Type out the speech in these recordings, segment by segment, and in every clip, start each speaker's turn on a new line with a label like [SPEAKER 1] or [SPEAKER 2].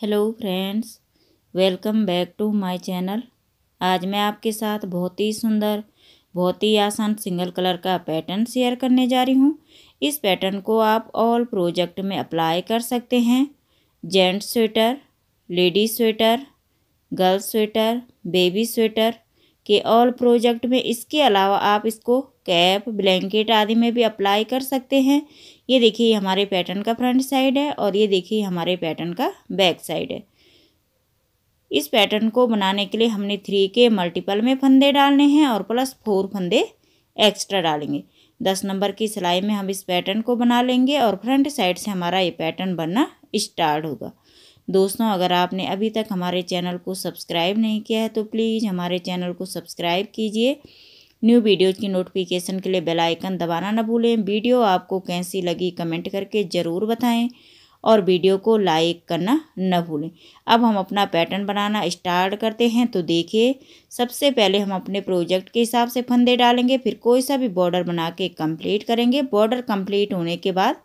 [SPEAKER 1] hello friends welcome back to my channel आज मैं आपके साथ बहुत ही सुंदर बहुत ही आसान सिंगल कलर का पैटर्न शेयर करने जा रही हूँ इस पैटर्न को आप ऑल प्रोजेक्ट में अप्लाई कर सकते हैं gents sweater lady sweater girl sweater baby sweater के ऑल प्रोजेक्ट में इसके अलावा आप इसको कैप ब्लैंकेट आदि में भी अप्लाई कर सकते हैं ये देखिए हमारे पैटर्न का फ्रंट साइड है और ये देखिए हमारे पैटर्न का बैक साइड है इस पैटर्न को बनाने के लिए हमने थ्री के मल्टीपल में फंदे डालने हैं और प्लस फोर फंदे एक्स्ट्रा डालेंगे दस नंबर की सिलाई में हम इस पैटर्न को बना लेंगे और फ्रंट साइड से हमारा ये पैटर्न बनना स्टार्ट होगा दोस्तों अगर आपने अभी तक हमारे चैनल को सब्सक्राइब नहीं किया है तो प्लीज़ हमारे चैनल को सब्सक्राइब कीजिए न्यू वीडियोज़ की नोटिफिकेशन के लिए बेल आइकन दबाना ना भूलें वीडियो आपको कैसी लगी कमेंट करके ज़रूर बताएं और वीडियो को लाइक करना न भूलें अब हम अपना पैटर्न बनाना स्टार्ट करते हैं तो देखिए सबसे पहले हम अपने प्रोजेक्ट के हिसाब से फंदे डालेंगे फिर कोई सा भी बॉर्डर बना के कम्प्लीट करेंगे बॉर्डर कम्प्लीट होने के बाद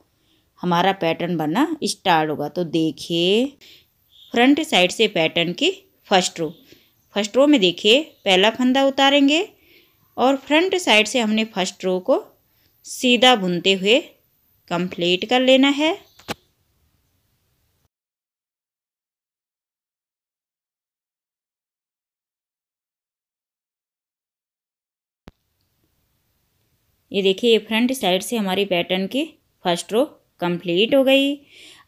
[SPEAKER 1] हमारा पैटर्न बनना स्टार्ट होगा तो देखिए फ्रंट साइड से पैटर्न की फर्स्ट रो फर्स्ट रो में देखिए पहला फंदा उतारेंगे और फ्रंट साइड से हमने फर्स्ट रो को सीधा बुनते हुए कंप्लीट कर लेना है ये देखिए फ्रंट साइड से हमारी पैटर्न की फर्स्ट रो कंप्लीट हो गई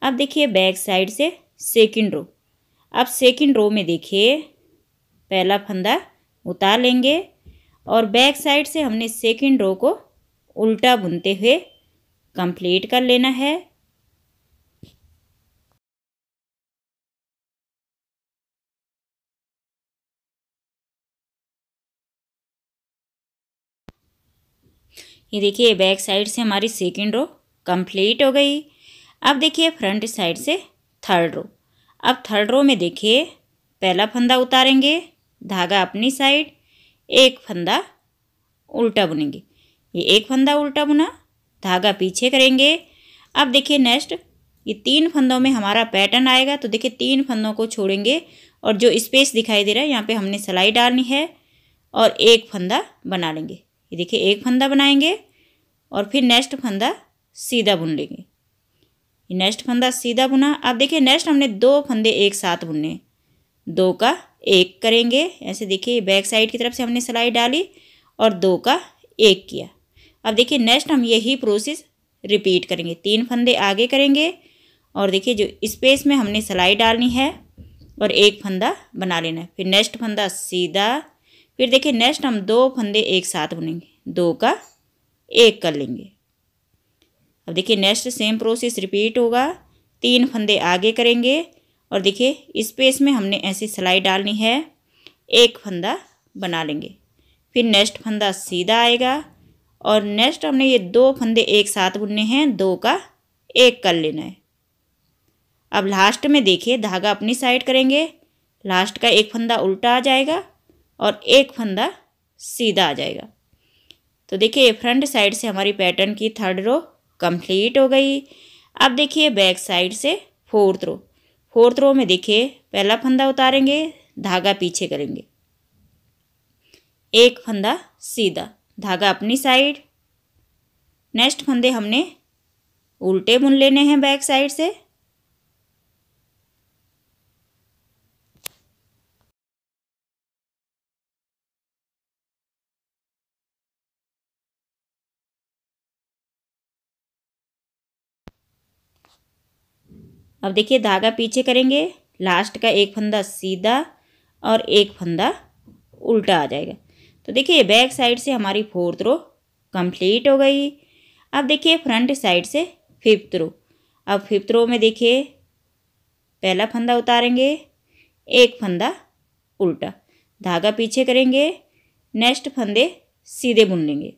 [SPEAKER 1] अब देखिए बैक साइड से सेकंड रो अब सेकंड रो में देखिए पहला फंदा उतार लेंगे और बैक साइड से हमने सेकेंड रो को उल्टा बुनते हुए कंप्लीट कर लेना है ये देखिए बैक साइड से हमारी सेकेंड रो कंप्लीट हो गई अब देखिए फ्रंट साइड से थर्ड रो अब थर्ड रो में देखिए पहला फंदा उतारेंगे धागा अपनी साइड एक फंदा उल्टा बुनेंगे ये एक फंदा उल्टा बुना धागा पीछे करेंगे अब देखिए नेक्स्ट ये तीन फंदों में हमारा पैटर्न आएगा तो देखिए तीन फंदों को छोड़ेंगे और जो स्पेस दिखाई दे रहा है यहाँ पे हमने सिलाई डालनी है और एक फंदा बना लेंगे ये देखिए एक फंदा बनाएंगे और फिर नेक्स्ट फंदा सीधा बुन लेंगे नेक्स्ट फंदा सीधा बुना अब देखिए नेक्स्ट हमने दो फंदे एक साथ बुने दो का एक करेंगे ऐसे देखिए बैक साइड की तरफ से हमने सिलाई डाली और दो का एक किया अब देखिए नेक्स्ट हम यही प्रोसेस रिपीट करेंगे तीन फंदे आगे करेंगे और देखिए जो स्पेस में हमने सिलाई डालनी है और एक फंदा बना लेना है फिर नेक्स्ट फंदा सीधा फिर देखिए नेक्स्ट हम दो फंदे एक साथ बुनेंगे दो का एक कर लेंगे अब देखिए नेक्स्ट सेम प्रोसेस रिपीट होगा तीन फंदे आगे करेंगे और देखिए स्पेस में हमने ऐसी सिलाई डालनी है एक फंदा बना लेंगे फिर नेक्स्ट फंदा सीधा आएगा और नेक्स्ट हमने ये दो फंदे एक साथ बुनने हैं दो का एक कर लेना है अब लास्ट में देखिए धागा अपनी साइड करेंगे लास्ट का एक फंदा उल्टा आ जाएगा और एक फंदा सीधा आ जाएगा तो देखिए फ्रंट साइड से हमारी पैटर्न की थर्ड रो कंप्लीट हो गई अब देखिए बैक साइड से फोर्थ रो फोर्थ रो में देखिए पहला फंदा उतारेंगे धागा पीछे करेंगे एक फंदा सीधा धागा अपनी साइड नेक्स्ट फंदे हमने उल्टे बुन लेने हैं बैक साइड से अब देखिए धागा पीछे करेंगे लास्ट का एक फंदा सीधा और एक फंदा उल्टा आ जाएगा तो देखिए बैक साइड से हमारी फोर्थ रो कंप्लीट हो गई अब देखिए फ्रंट साइड से फिफ्थ रो अब फिफ्थ रो में देखिए पहला फंदा उतारेंगे एक फंदा उल्टा धागा पीछे करेंगे नेक्स्ट फंदे सीधे बुन लेंगे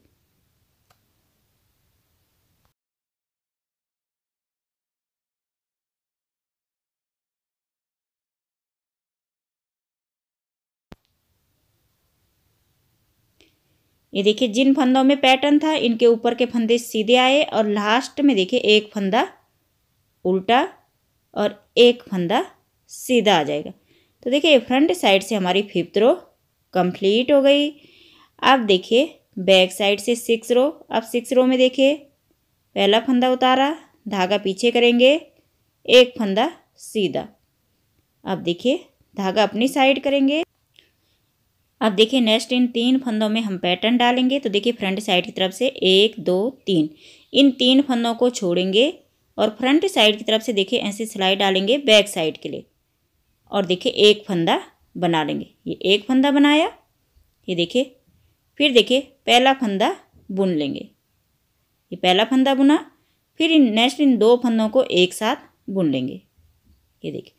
[SPEAKER 1] ये देखिए जिन फंदों में पैटर्न था इनके ऊपर के फंदे सीधे आए और लास्ट में देखिए एक फंदा उल्टा और एक फंदा सीधा आ जाएगा तो देखिए फ्रंट साइड से हमारी फिफ्थ रो कंप्लीट हो गई अब देखिए बैक साइड से सिक्स रो अब सिक्स रो में देखिए पहला फंदा उतारा धागा पीछे करेंगे एक फंदा सीधा अब देखिए धागा अपनी साइड करेंगे अब देखिए नेक्स्ट इन तीन फंदों में हम पैटर्न डालेंगे तो देखिए फ्रंट साइड की तरफ से एक दो तीन इन तीन फंदों को छोड़ेंगे और फ्रंट साइड की तरफ से देखिए ऐसे सिलाई डालेंगे बैक साइड के लिए और देखिए एक फंदा बना लेंगे ये एक फंदा बनाया ये देखिए फिर देखिए पहला फंदा बुन लेंगे ये पहला फंदा बुना फिर इन नेक्स्ट इन दो फंदों को एक साथ बुन लेंगे ये देखिए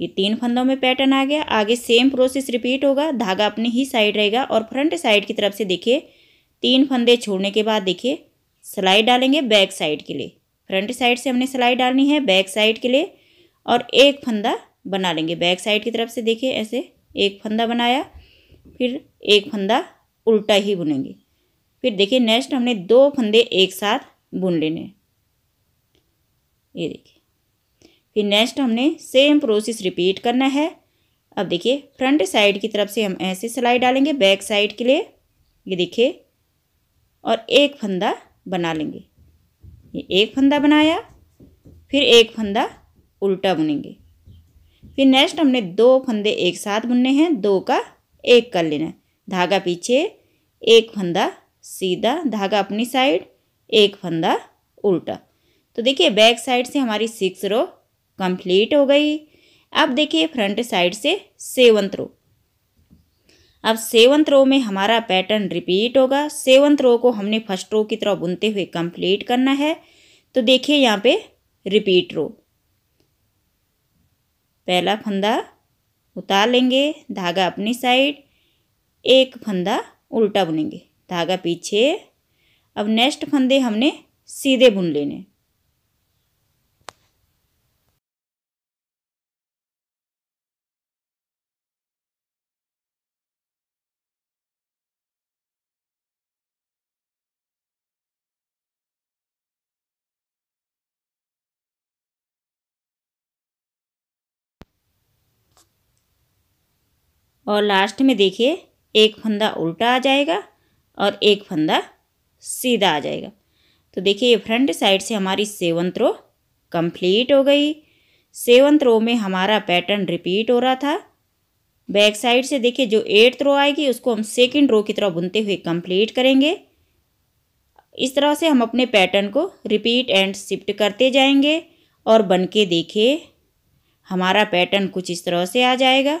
[SPEAKER 1] ये तीन फंदों में पैटर्न आ गया आगे सेम प्रोसेस रिपीट होगा धागा अपनी ही साइड रहेगा और फ्रंट साइड की तरफ से देखिए तीन फंदे छोड़ने के बाद देखिए सिलाई डालेंगे बैक साइड के लिए फ्रंट साइड से हमने सिलाई डालनी है बैक साइड के लिए और एक फंदा बना लेंगे बैक साइड की तरफ से देखिए ऐसे एक फंदा बनाया फिर एक फंदा उल्टा ही बुनेंगे फिर देखिए नेक्स्ट हमने दो फंदे एक साथ बुन लेने ये देखिए फिर नेक्स्ट हमने सेम प्रोसेस रिपीट करना है अब देखिए फ्रंट साइड की तरफ से हम ऐसे सिलाई डालेंगे बैक साइड के लिए ये देखिए और एक फंदा बना लेंगे ये एक फंदा बनाया फिर एक फंदा उल्टा बुनेंगे फिर नेक्स्ट हमने दो फंदे एक साथ बुनने हैं दो का एक कर लेना है धागा पीछे एक फंदा सीधा धागा अपनी साइड एक फंदा उल्टा तो देखिए बैक साइड से हमारी सिक्स रो कंप्लीट हो गई अब देखिए फ्रंट साइड से सेवन थ्रो अब सेवंथ रो में हमारा पैटर्न रिपीट होगा सेवंथ रो को हमने फर्स्ट रो की तरह बुनते हुए कंप्लीट करना है तो देखिए यहाँ पे रिपीट रो पहला फंदा उतार लेंगे धागा अपनी साइड एक फंदा उल्टा बुनेंगे धागा पीछे अब नेक्स्ट फंदे हमने सीधे बुन लेने और लास्ट में देखिए एक फंदा उल्टा आ जाएगा और एक फंदा सीधा आ जाएगा तो देखिए ये फ्रंट साइड से हमारी सेवन थ्रो कंप्लीट हो गई सेवन थ्रो में हमारा पैटर्न रिपीट हो रहा था बैक साइड से देखिए जो एट थ्रो आएगी उसको हम सेकेंड रो की तरह बुनते हुए कंप्लीट करेंगे इस तरह से हम अपने पैटर्न को रिपीट एंड शिफ्ट करते जाएंगे और बन के देखिए हमारा पैटर्न कुछ इस तरह से आ जाएगा